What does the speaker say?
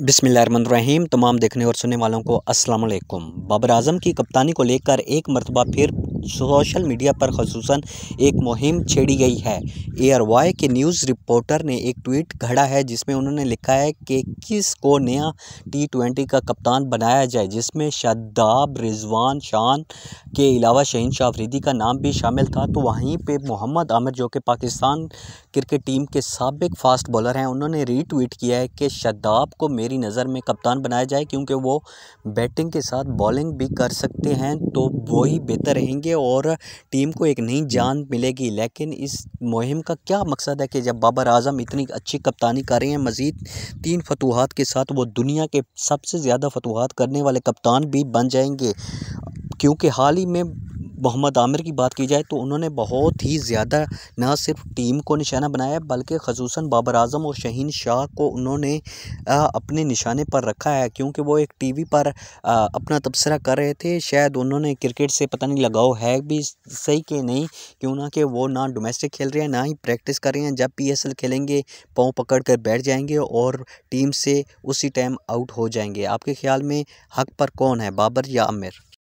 बिसमीम तमाम देखने और सुनने वालों को असलकुम बाबर आजम की कप्तानी को लेकर एक मरतबा फिर सोशल मीडिया पर खसूस एक मुहिम छेड़ी गई है एयर वाई के न्यूज़ रिपोर्टर ने एक ट्वीट घड़ा है जिसमें उन्होंने लिखा है कि किस को नया टी ट्वेंटी का कप्तान बनाया जाए जिसमें शदाब रिजवान शान के अलावा शहीन शाहरीदी का नाम भी शामिल था तो वहीं पर मोहम्मद आमिर जो कि पाकिस्तान क्रिकेट टीम के सबक फास्ट बॉलर हैं उन्होंने रीट्वीट किया है कि शदाब को मेरी नज़र में कप्तान बनाया जाए क्योंकि वो बैटिंग के साथ बॉलिंग भी कर सकते हैं तो वही बेहतर रहेंगे जाएंगे और टीम को एक नई हम्म। जान मिलेगी लेकिन इस मुहिम का क्या मकसद है कि जब बाबर आजम इतनी अच्छी कप्तानी कर रहे हैं मज़ीद तीन फतवाहत के साथ वो दुनिया के सबसे ज़्यादा फतवाहत करने वाले कप्तान भी बन जाएंगे क्योंकि हाल ही में मोहम्मद आमिर की बात की जाए तो उन्होंने बहुत ही ज़्यादा न सिर्फ टीम को निशाना बनाया बल्कि खसूस बाबर अजम और शहीन शाह को उन्होंने अपने निशाने पर रखा है क्योंकि वो एक टीवी पर अपना तबसरा कर रहे थे शायद उन्होंने क्रिकेट से पता नहीं लगाओ है भी सही कि नहीं क्यों ना कि वो ना डोमेस्टिक खेल रहे हैं ना ही प्रैक्टिस कर रहे हैं जब पी एस एल खेलेंगे पाँव पकड़ कर बैठ जाएंगे और टीम से उसी टाइम आउट हो जाएंगे आपके ख्याल में हक पर कौन है बाबर या आमिर